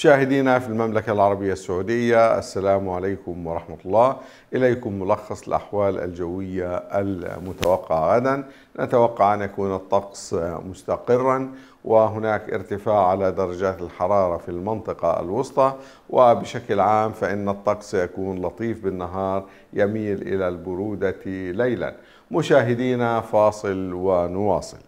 مشاهدينا في المملكة العربية السعودية السلام عليكم ورحمة الله إليكم ملخص الأحوال الجوية المتوقعة غدا نتوقع أن يكون الطقس مستقرا وهناك ارتفاع على درجات الحرارة في المنطقة الوسطى وبشكل عام فإن الطقس يكون لطيف بالنهار يميل إلى البرودة ليلا مشاهدينا فاصل ونواصل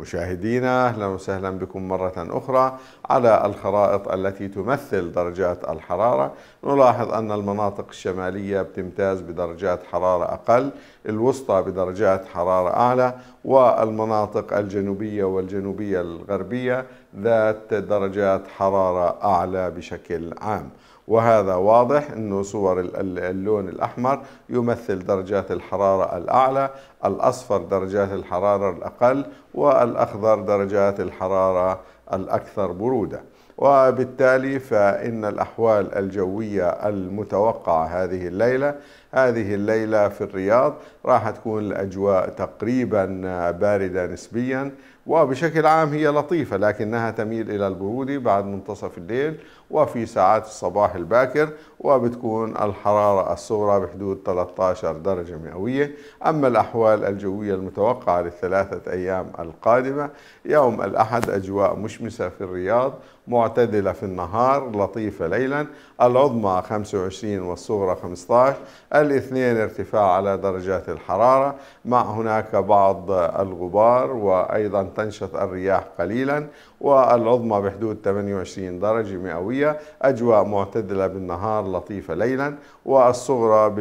مشاهدينا اهلا وسهلا بكم مره اخرى على الخرائط التي تمثل درجات الحراره نلاحظ ان المناطق الشماليه بتمتاز بدرجات حراره اقل الوسطى بدرجات حراره اعلى والمناطق الجنوبيه والجنوبيه الغربيه ذات درجات حراره اعلى بشكل عام وهذا واضح انه صور اللون الاحمر يمثل درجات الحراره الاعلى الاصفر درجات الحراره الاقل وال الأخضر درجات الحرارة الأكثر برودة وبالتالي فإن الأحوال الجوية المتوقعة هذه الليلة هذه الليلة في الرياض راح تكون الأجواء تقريبا باردة نسبيا وبشكل عام هي لطيفة لكنها تميل إلى البرودة بعد منتصف الليل وفي ساعات الصباح الباكر وبتكون الحرارة الصغرى بحدود 13 درجة مئوية أما الأحوال الجوية المتوقعة للثلاثة أيام القادمة يوم الأحد أجواء مشمسة في الرياض معتدلة في النهار لطيفة ليلا العظمى 25 والصغرى 15 الاثنين ارتفاع على درجات الحرارة مع هناك بعض الغبار وأيضا تنشط الرياح قليلا والعظمى بحدود 28 درجة مئوية أجواء معتدلة بالنهار لطيفة ليلا والصغرى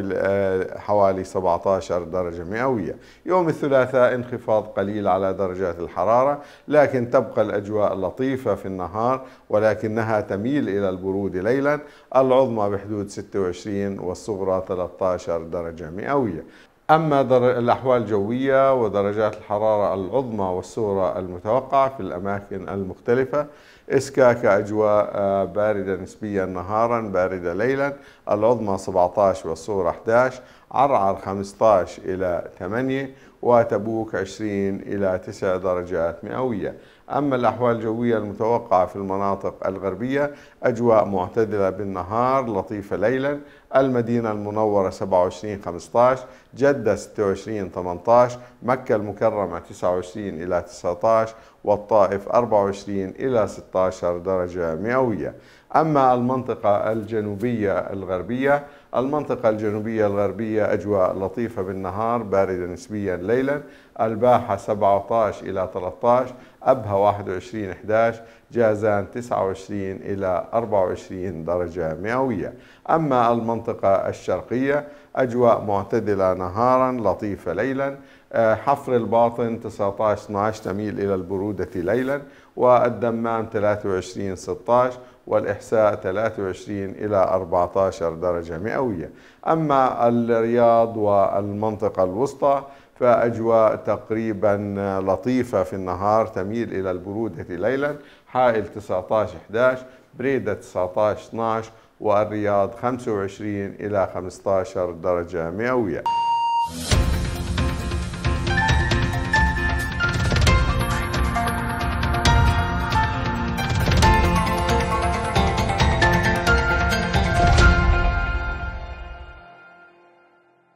حوالي 17 درجة مئوية يوم الثلاثاء انخفاض قليل على درجات الحرارة لكن تبقى الأجواء لطيفة في النهار ولكنها تميل إلى البرودة ليلا العظمى بحدود 26 والصغرى 13 درجة مئوية أما در... الأحوال الجوية ودرجات الحرارة العظمى والصغرى المتوقعة في الأماكن المختلفة إسكاك أجواء آه، باردة نسبيا نهارا باردة ليلا العظمى 17 والصغرى 11 عرعر 15 إلى 8 وتبوك 20 إلى 9 درجات مئوية أما الأحوال الجوية المتوقعة في المناطق الغربية أجواء معتدلة بالنهار لطيفة ليلا المدينة المنورة 27 15 جدة 26 18 مكة المكرمة 29 إلى 19 والطائف 24 إلى 16 درجة مئوية أما المنطقة الجنوبية الغربية المنطقة الجنوبية الغربية أجواء لطيفة بالنهار باردة نسبيا ليلا الباحة 17 إلى 13 أبها 21 11 جازان 29 إلى 24 درجة مئوية أما المنطقة الشرقية أجواء معتدلة نهارا لطيفة ليلا حفر الباطن 19 12 تميل إلى البرودة ليلا والدمام 23 16 والإحساء 23 إلى 14 درجة مئوية أما الرياض والمنطقة الوسطى فأجواء تقريبا لطيفة في النهار تميل إلى البرودة ليلا حائل 19 11 بريدة 19 12 والرياض 25 إلى 15 درجة مئوية